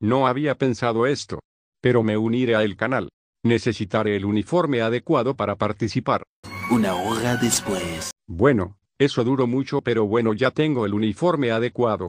No había pensado esto. Pero me uniré al canal. Necesitaré el uniforme adecuado para participar. Una hora después. Bueno, eso duró mucho pero bueno ya tengo el uniforme adecuado.